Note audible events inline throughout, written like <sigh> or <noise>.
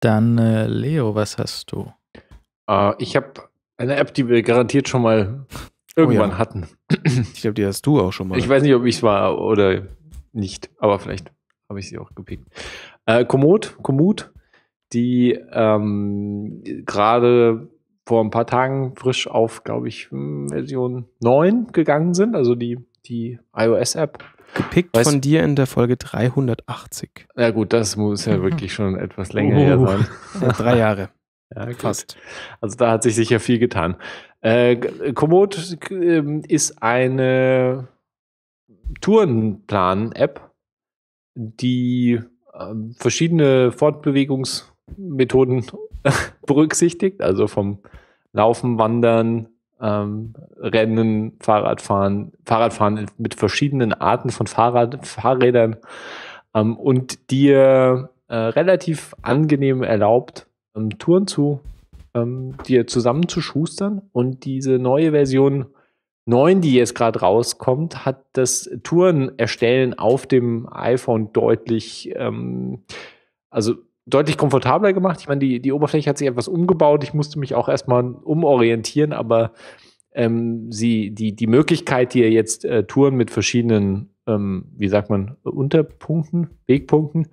Dann, äh, Leo, was hast du? Äh, ich habe eine App, die wir garantiert schon mal irgendwann <laughs> oh ja. hatten. Ich glaube, die hast du auch schon mal. Ich weiß nicht, ob ich es war oder nicht, aber vielleicht habe ich sie auch gepickt. Äh, Komoot, Komoot, die ähm, gerade vor ein paar Tagen frisch auf, glaube ich, hm, Version 9 gegangen sind, also die, die iOS-App. Gepickt weißt, von dir in der Folge 380. Ja gut, das muss ja mhm. wirklich schon etwas länger her uh. sein. drei Jahre. <laughs> Ja, fast. Also da hat sich sicher viel getan. Äh, Komoot ähm, ist eine Tourenplan-App, die äh, verschiedene Fortbewegungsmethoden <laughs> berücksichtigt, also vom Laufen, Wandern, ähm, Rennen, Fahrradfahren, Fahrradfahren mit verschiedenen Arten von Fahrrad, Fahrrädern ähm, und dir äh, relativ angenehm erlaubt, ähm, Touren zu ähm, dir zusammenzuschustern. Und diese neue Version 9, die jetzt gerade rauskommt, hat das Touren erstellen auf dem iPhone deutlich, ähm, also deutlich komfortabler gemacht. Ich meine, die, die Oberfläche hat sich etwas umgebaut. Ich musste mich auch erstmal umorientieren, aber ähm, sie, die, die Möglichkeit, dir jetzt äh, Touren mit verschiedenen, ähm, wie sagt man, Unterpunkten, Wegpunkten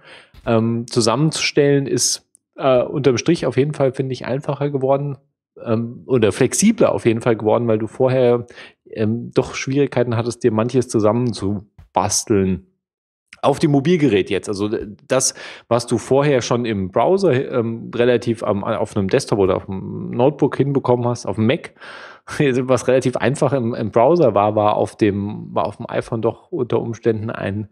ähm, zusammenzustellen, ist äh, unterm Strich auf jeden Fall, finde ich, einfacher geworden ähm, oder flexibler auf jeden Fall geworden, weil du vorher ähm, doch Schwierigkeiten hattest, dir manches zusammenzubasteln auf dem Mobilgerät jetzt, also äh, das, was du vorher schon im Browser ähm, relativ am, äh, auf einem Desktop oder auf einem Notebook hinbekommen hast, auf dem Mac, <laughs> was relativ einfach im, im Browser war, war auf dem, war auf dem iPhone doch unter Umständen ein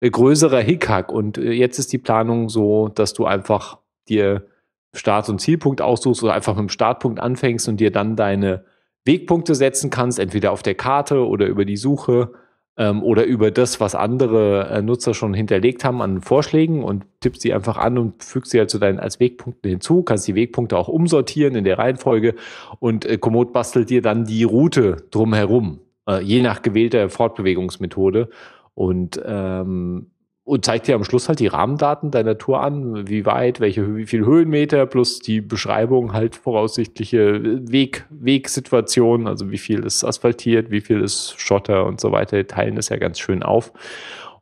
äh, größerer Hickhack. Und jetzt ist die Planung so, dass du einfach dir Start- und Zielpunkt aussuchst oder einfach mit dem Startpunkt anfängst und dir dann deine Wegpunkte setzen kannst, entweder auf der Karte oder über die Suche ähm, oder über das, was andere äh, Nutzer schon hinterlegt haben an Vorschlägen und tippst sie einfach an und fügst sie halt zu deinen als Wegpunkten hinzu, kannst die Wegpunkte auch umsortieren in der Reihenfolge und äh, Komoot bastelt dir dann die Route drumherum, äh, je nach gewählter Fortbewegungsmethode. Und ähm, und zeigt dir am Schluss halt die Rahmendaten deiner Tour an, wie weit, welche, wie viel Höhenmeter, plus die Beschreibung halt voraussichtliche äh, Weg, Wegsituation, also wie viel ist asphaltiert, wie viel ist Schotter und so weiter, die teilen das ja ganz schön auf.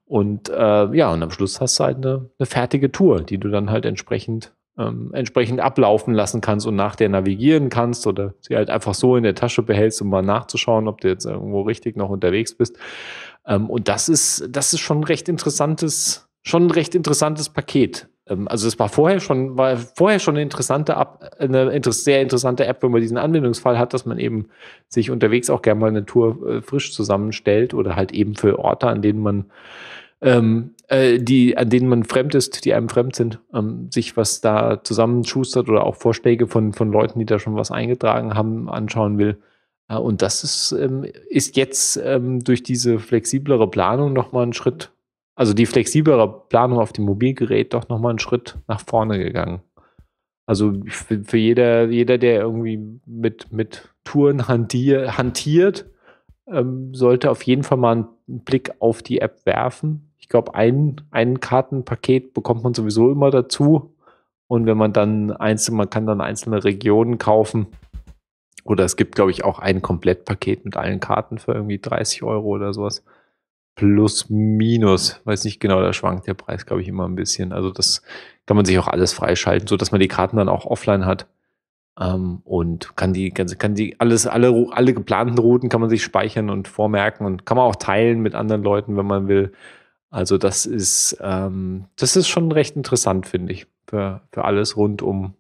Und äh, ja, und am Schluss hast du halt eine, eine fertige Tour, die du dann halt entsprechend ähm, entsprechend ablaufen lassen kannst und nach der navigieren kannst oder sie halt einfach so in der Tasche behältst, um mal nachzuschauen, ob du jetzt irgendwo richtig noch unterwegs bist. Ähm, und das ist, das ist schon ein recht interessantes, schon ein recht interessantes Paket. Ähm, also es war vorher schon, war vorher schon eine interessante App, eine inter sehr interessante App, wenn man diesen Anwendungsfall hat, dass man eben sich unterwegs auch gerne mal eine Tour äh, frisch zusammenstellt oder halt eben für Orte, an denen man ähm, äh, die, an denen man fremd ist, die einem fremd sind, ähm, sich was da zusammenschustert oder auch Vorschläge von, von Leuten, die da schon was eingetragen haben, anschauen will. Äh, und das ist, ähm, ist jetzt ähm, durch diese flexiblere Planung nochmal ein Schritt, also die flexiblere Planung auf dem Mobilgerät doch nochmal einen Schritt nach vorne gegangen. Also für, für jeder, jeder, der irgendwie mit, mit Touren hantier, hantiert, ähm, sollte auf jeden Fall mal einen Blick auf die App werfen. Ich glaube, ein, ein Kartenpaket bekommt man sowieso immer dazu. Und wenn man dann einzelne, man kann dann einzelne Regionen kaufen. Oder es gibt, glaube ich, auch ein Komplettpaket mit allen Karten für irgendwie 30 Euro oder sowas. Plus, minus. Weiß nicht genau, da schwankt der Preis, glaube ich, immer ein bisschen. Also das kann man sich auch alles freischalten, sodass man die Karten dann auch offline hat ähm, und kann die ganze, kann die alles, alle, alle geplanten Routen kann man sich speichern und vormerken und kann man auch teilen mit anderen Leuten, wenn man will. Also das ist, ähm, das ist schon recht interessant, finde ich, für, für alles rund um,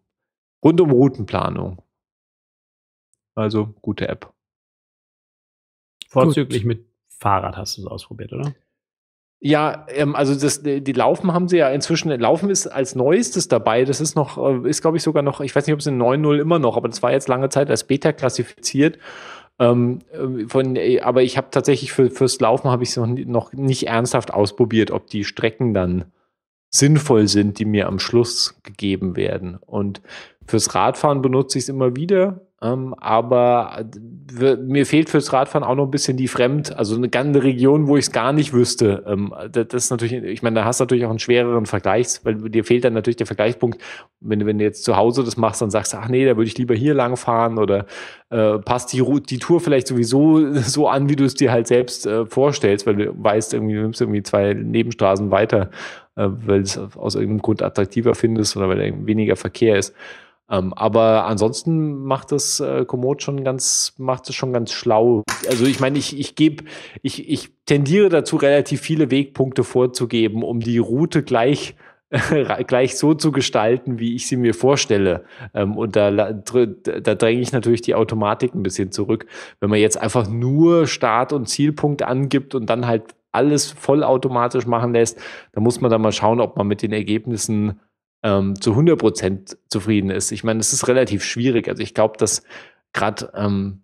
rund um Routenplanung. Also gute App. Vorzüglich Gut. mit Fahrrad hast du es ausprobiert, oder? Ja, ähm, also das, die Laufen haben sie ja inzwischen. Laufen ist als Neuestes dabei. Das ist noch, äh, ist glaube ich sogar noch, ich weiß nicht, ob es in 9.0 immer noch, aber das war jetzt lange Zeit als Beta klassifiziert. Ähm, äh, von, äh, aber ich habe tatsächlich für, fürs Laufen habe ich es noch, noch nicht ernsthaft ausprobiert, ob die Strecken dann sinnvoll sind, die mir am Schluss gegeben werden. Und fürs Radfahren benutze ich es immer wieder, ähm, aber äh, mir fehlt fürs Radfahren auch noch ein bisschen die Fremd, also eine ganze Region, wo ich es gar nicht wüsste. Ähm, das, das, ist natürlich, ich meine, da hast du natürlich auch einen schwereren Vergleich, weil dir fehlt dann natürlich der Vergleichspunkt. Wenn, wenn du jetzt zu Hause das machst, dann sagst du, ach nee, da würde ich lieber hier lang fahren oder äh, passt die, die Tour vielleicht sowieso <laughs> so an, wie du es dir halt selbst äh, vorstellst, weil du weißt, irgendwie, du nimmst irgendwie zwei Nebenstraßen weiter, äh, weil du es aus irgendeinem Grund attraktiver findest oder weil weniger Verkehr ist. Ähm, aber ansonsten macht das äh, Komoot schon ganz, macht es schon ganz schlau. Also ich meine, ich, ich gebe, ich, ich tendiere dazu, relativ viele Wegpunkte vorzugeben, um die Route gleich <laughs> gleich so zu gestalten, wie ich sie mir vorstelle. Ähm, und da, da dränge ich natürlich die Automatik ein bisschen zurück. Wenn man jetzt einfach nur Start und Zielpunkt angibt und dann halt alles vollautomatisch machen lässt, dann muss man da mal schauen, ob man mit den Ergebnissen ähm, zu 100 Prozent zufrieden ist. Ich meine, es ist relativ schwierig. Also ich glaube, dass gerade, ähm,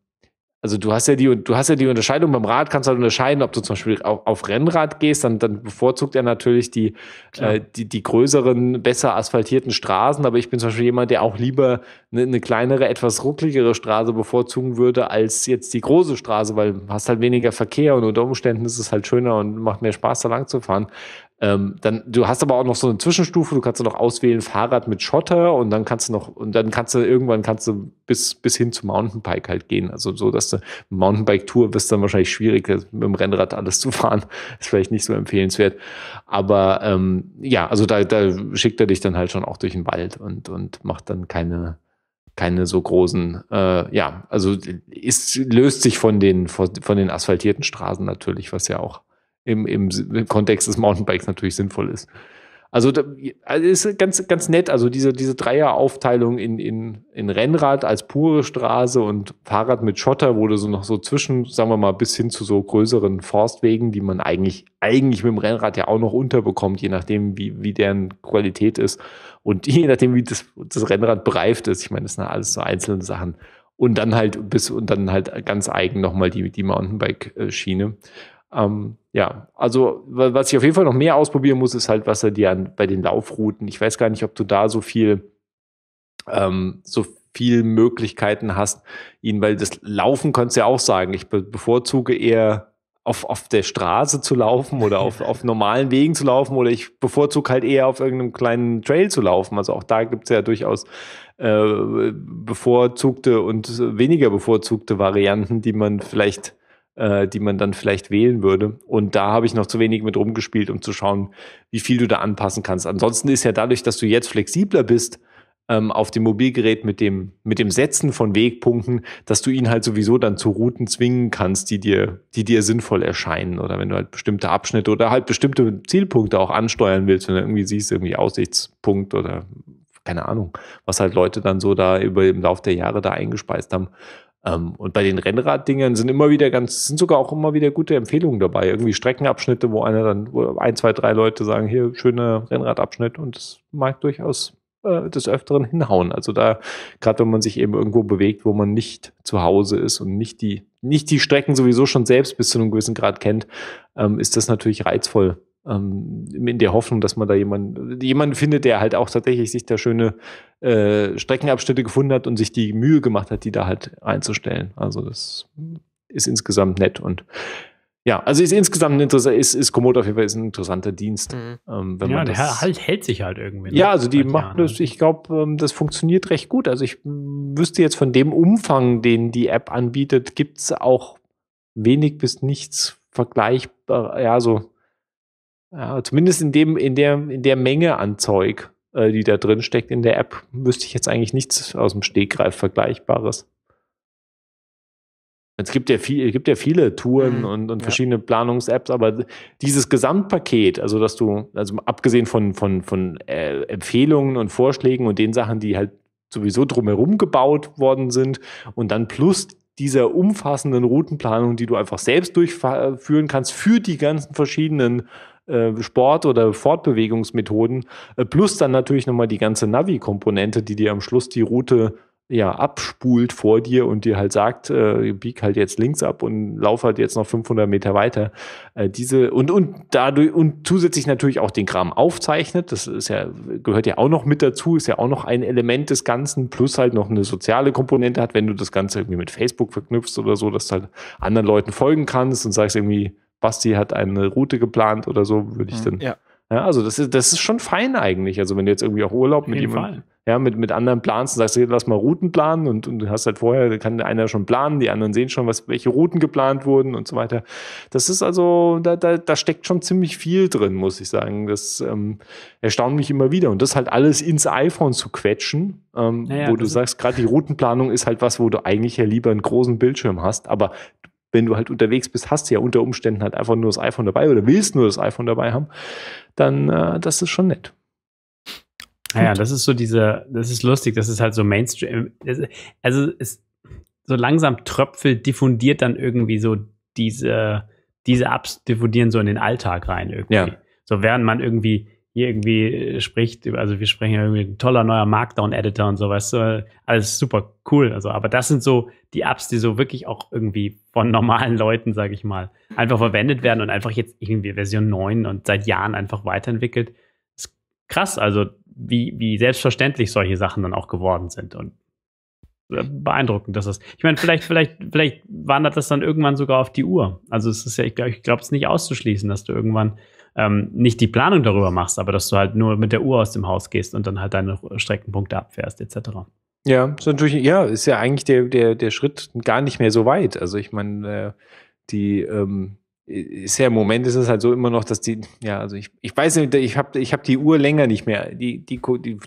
also du hast ja die, du hast ja die Unterscheidung beim Rad, kannst halt unterscheiden, ob du zum Beispiel auf, auf Rennrad gehst, dann, dann bevorzugt er natürlich die, äh, die, die größeren, besser asphaltierten Straßen. Aber ich bin zum Beispiel jemand, der auch lieber eine, eine kleinere, etwas ruckligere Straße bevorzugen würde, als jetzt die große Straße, weil du hast halt weniger Verkehr und unter Umständen ist es halt schöner und macht mehr Spaß, da lang zu fahren. Ähm, dann, du hast aber auch noch so eine Zwischenstufe, du kannst noch auswählen, Fahrrad mit Schotter und dann kannst du noch, und dann kannst du irgendwann kannst du bis, bis hin zum Mountainbike halt gehen. Also so, dass du Mountainbike-Tour bist dann wahrscheinlich schwierig, mit dem Rennrad alles zu fahren. <laughs> Ist vielleicht nicht so empfehlenswert. Aber ähm, ja, also da, da schickt er dich dann halt schon auch durch den Wald und, und macht dann keine, keine so großen, äh, ja, also ist, löst sich von den, von den asphaltierten Straßen natürlich, was ja auch im, im, Kontext des Mountainbikes natürlich sinnvoll ist. Also, da, also ist ganz, ganz nett. Also diese, diese Dreieraufteilung in, in, in Rennrad als pure Straße und Fahrrad mit Schotter wurde so noch so zwischen, sagen wir mal, bis hin zu so größeren Forstwegen, die man eigentlich, eigentlich mit dem Rennrad ja auch noch unterbekommt, je nachdem, wie, wie deren Qualität ist und <laughs> je nachdem, wie das, das Rennrad bereift ist. Ich meine, das sind alles so einzelne Sachen. Und dann halt bis und dann halt ganz eigen nochmal die, die Mountainbike-Schiene. Ähm, ja, also was ich auf jeden Fall noch mehr ausprobieren muss, ist halt, was er dir an, bei den Laufrouten. Ich weiß gar nicht, ob du da so viel, ähm, so viel Möglichkeiten hast, ihn, weil das Laufen kannst du ja auch sagen. Ich be bevorzuge eher auf, auf der Straße zu laufen oder auf, auf <laughs> normalen Wegen zu laufen oder ich bevorzuge halt eher auf irgendeinem kleinen Trail zu laufen. Also auch da gibt es ja durchaus äh, bevorzugte und weniger bevorzugte Varianten, die man vielleicht äh, die man dann vielleicht wählen würde. Und da habe ich noch zu wenig mit rumgespielt, um zu schauen, wie viel du da anpassen kannst. Ansonsten ist ja dadurch, dass du jetzt flexibler bist, ähm, auf dem Mobilgerät mit dem, mit dem Setzen von Wegpunkten, dass du ihn halt sowieso dann zu Routen zwingen kannst, die dir, die dir sinnvoll erscheinen. Oder wenn du halt bestimmte Abschnitte oder halt bestimmte Zielpunkte auch ansteuern willst, wenn du irgendwie siehst, irgendwie Aussichtspunkt oder keine Ahnung, was halt Leute dann so da über im Lauf der Jahre da eingespeist haben. Ähm, und bei den Rennraddingern sind immer wieder ganz, sind sogar auch immer wieder gute Empfehlungen dabei. Irgendwie Streckenabschnitte, wo einer dann, wo ein, zwei, drei Leute sagen, hier, schöner Rennradabschnitt und das mag durchaus äh, des Öfteren hinhauen. Also da, gerade wenn man sich eben irgendwo bewegt, wo man nicht zu Hause ist und nicht die, nicht die Strecken sowieso schon selbst bis zu einem gewissen Grad kennt, ähm, ist das natürlich reizvoll, ähm, in der Hoffnung, dass man da jemanden, jemanden findet, der halt auch tatsächlich sich da schöne äh, Streckenabschnitte gefunden hat und sich die Mühe gemacht hat, die da halt einzustellen. Also das ist insgesamt nett und ja, also ist insgesamt interessant, ist, ist Komoot auf jeden Fall ist ein interessanter Dienst. Mhm. Ähm, wenn ja, man das, der hält sich halt irgendwie. Ne? Ja, also die machen das, ich glaube, ähm, das funktioniert recht gut. Also ich wüsste jetzt von dem Umfang, den die App anbietet, gibt's auch wenig bis nichts vergleichbar, ja, so ja, zumindest in dem, in der, in der Menge an Zeug, äh, die da drin steckt in der App, wüsste ich jetzt eigentlich nichts aus dem Stegreif Vergleichbares. Es gibt ja, viel, es gibt ja viele Touren mhm, und, und ja. verschiedene Planungs-Apps, aber dieses Gesamtpaket, also dass du, also abgesehen von, von, von äh, Empfehlungen und Vorschlägen und den Sachen, die halt sowieso drumherum gebaut worden sind und dann plus dieser umfassenden Routenplanung, die du einfach selbst durchführen äh, kannst für die ganzen verschiedenen äh, Sport- oder Fortbewegungsmethoden, äh, plus dann natürlich nochmal die ganze Navi-Komponente, die dir am Schluss die Route ja, abspult vor dir und dir halt sagt, äh, bieg halt jetzt links ab und lauf halt jetzt noch 500 Meter weiter. Äh, diese und, und dadurch und zusätzlich natürlich auch den Kram aufzeichnet. Das ist ja, gehört ja auch noch mit dazu, ist ja auch noch ein Element des Ganzen, plus halt noch eine soziale Komponente hat, wenn du das Ganze irgendwie mit Facebook verknüpfst oder so, dass du halt anderen Leuten folgen kannst und sagst irgendwie, Basti hat eine Route geplant oder so, würde ich mhm. dann. Ja. ja. also das ist, das ist schon fein eigentlich. Also wenn du jetzt irgendwie auch Urlaub mit jemandem, ja, mit, mit anderen planst und sagst, hey, lass mal Routen planen und, und hast halt vorher, da kann einer schon planen, die anderen sehen schon, was, welche Routen geplant wurden und so weiter. Das ist also, da, da, da steckt schon ziemlich viel drin, muss ich sagen. Das ähm, erstaunt mich immer wieder. Und das halt alles ins iPhone zu quetschen, ähm, naja, wo du sagst, gerade die Routenplanung ist halt was, wo du eigentlich ja lieber einen großen Bildschirm hast, aber wenn du halt unterwegs bist, hast du ja unter Umständen halt einfach nur das iPhone dabei oder willst nur das iPhone dabei haben, dann äh, das ist schon nett. Naja, ah das ist so diese, das ist lustig, das ist halt so Mainstream. Ähm, also es, so langsam tröpfelt, diffundiert dann irgendwie so diese, diese Apps diffundieren so in den Alltag rein irgendwie. Ja. So während man irgendwie hier irgendwie äh, spricht, also wir sprechen ja irgendwie ein toller neuer Markdown-Editor und so, weißt du, alles super cool. Also, aber das sind so die Apps, die so wirklich auch irgendwie von normalen <laughs> Leuten, sage ich mal, einfach verwendet werden und einfach jetzt irgendwie Version 9 und seit Jahren einfach weiterentwickelt. Das ist krass, also wie, wie selbstverständlich solche Sachen dann auch geworden sind und äh, beeindruckend, dass das. Ich meine, vielleicht, vielleicht, vielleicht wandert das dann irgendwann sogar auf die Uhr. Also es ist ja, ich glaube, ich glaube es nicht auszuschließen, dass du irgendwann ähm, nicht die Planung darüber machst, aber dass du halt nur mit der Uhr aus dem Haus gehst und dann halt deine Streckenpunkte abfährst, etc. Ja, so natürlich, ja, ist ja eigentlich der, der, der Schritt gar nicht mehr so weit. Also ich meine, äh, die ähm, ist ja im Moment ist es halt so immer noch, dass die, ja, also ich, ich weiß nicht, ich habe ich hab die Uhr länger nicht mehr. Die, die,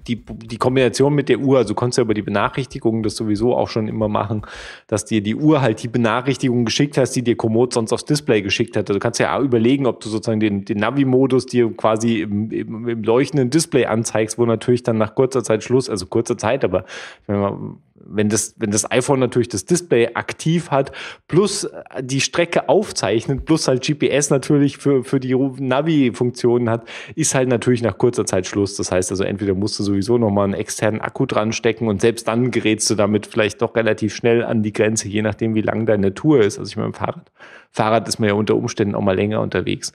die, die Kombination mit der Uhr, also konntest du ja über die Benachrichtigungen das sowieso auch schon immer machen, dass dir die Uhr halt die Benachrichtigung geschickt hast, die dir Komoot sonst aufs Display geschickt hat. Also du kannst ja auch überlegen, ob du sozusagen den, den Navi-Modus dir quasi im, im, im leuchtenden Display anzeigst, wo natürlich dann nach kurzer Zeit Schluss, also kurzer Zeit, aber wenn man wenn das, wenn das iPhone natürlich das Display aktiv hat, plus äh, die Strecke aufzeichnet, plus halt GPS natürlich für, für die Navi-Funktionen hat, ist halt natürlich nach kurzer Zeit Schluss. Das heißt also, entweder musst du sowieso nochmal einen externen Akku dran stecken und selbst dann gerätst du damit vielleicht doch relativ schnell an die Grenze, je nachdem, wie lang deine Tour ist. Also ich meine, Fahrrad, Fahrrad ist man ja unter Umständen auch mal länger unterwegs.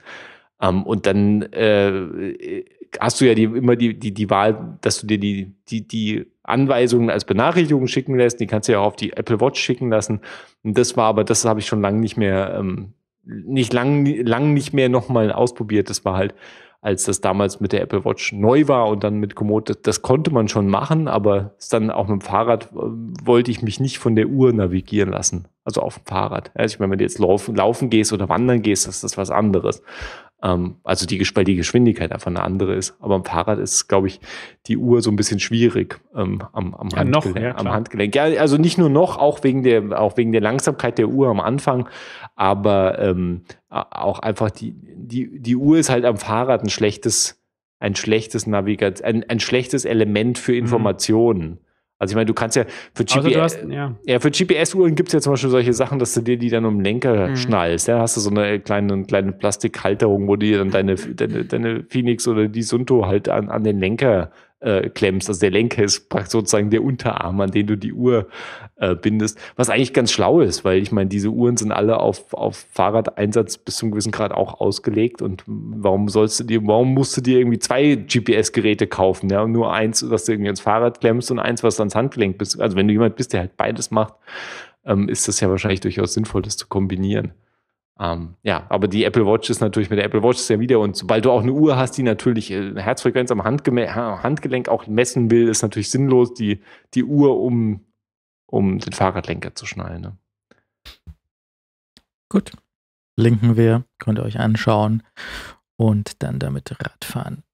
Um, ähm, und dann äh, hast du ja die, immer die, die, die Wahl, dass du dir die, die, die Anweisungen als Benachrichtigungen schicken lässt. Die kannst du ja auch auf die Apple Watch schicken lassen. Und das war aber, das habe ich schon lange nicht mehr, ähm, nicht lang, lang nicht mehr nochmal ausprobiert. Das war halt, als das damals mit der Apple Watch neu war und dann mit Komoot, das, das konnte man schon machen, aber dann auch mit dem Fahrrad äh, wollte ich mich nicht von der Uhr navigieren lassen. Also auf dem Fahrrad. Also ich meine, wenn du jetzt laufen, laufen gehst oder wandern gehst, das ist das was anderes. Ähm, also die, weil die Geschwindigkeit einfach eine andere ist. Aber am Fahrrad ist, glaube ich, die Uhr so ein bisschen schwierig ähm, am, am, ja, Handgelenk, noch, ja, am Handgelenk. Ja, also nicht nur noch, auch wegen der, auch wegen der Langsamkeit der Uhr am Anfang, aber ähm, auch einfach die, die, die Uhr ist halt am Fahrrad ein schlechtes, ein schlechtes Navigat, ein, ein schlechtes Element für mhm. Informationen. Mhm. Also ich meine, du kannst ja für, GPS, also ja. ja, GPS-Uhren gibt es ja zum Beispiel solche Sachen, dass du dir die dann um den Lenker mhm. schnallst. Ja, hast du so eine kleine, kleine Plastikhalterung, wo du dir dann deine, deine, deine Phoenix oder die Sunto halt an, an den Lenker äh, klemmst. Also der Lenker ist praktisch sozusagen der Unterarm, an den du die Uhr äh, bindest. Was eigentlich ganz schlau ist, weil ich meine, diese Uhren sind alle auf, auf Fahrradeinsatz bis zum gewissen Grad auch ausgelegt. Und warum sollst du dir, warum musst du dir irgendwie zwei GPS-Geräte kaufen? Ja, und nur eins, was du irgendwie ans Fahrrad klemmst und eins, was du ans Handgelenk bist. Also wenn du jemand bist, der halt beides macht, ähm, ist das ja wahrscheinlich durchaus sinnvoll, das zu kombinieren. Ähm, ja, aber die Apple Watch ist natürlich mit der Apple Watch sehr wieder und sobald du auch eine Uhr hast, die natürlich äh, eine Herzfrequenz am Handgelenk auch messen will, ist natürlich sinnlos, die, die Uhr um, um den Fahrradlenker zu schnallen. Ne? Gut. Linken wir, könnt ihr euch anschauen und dann damit Radfahren.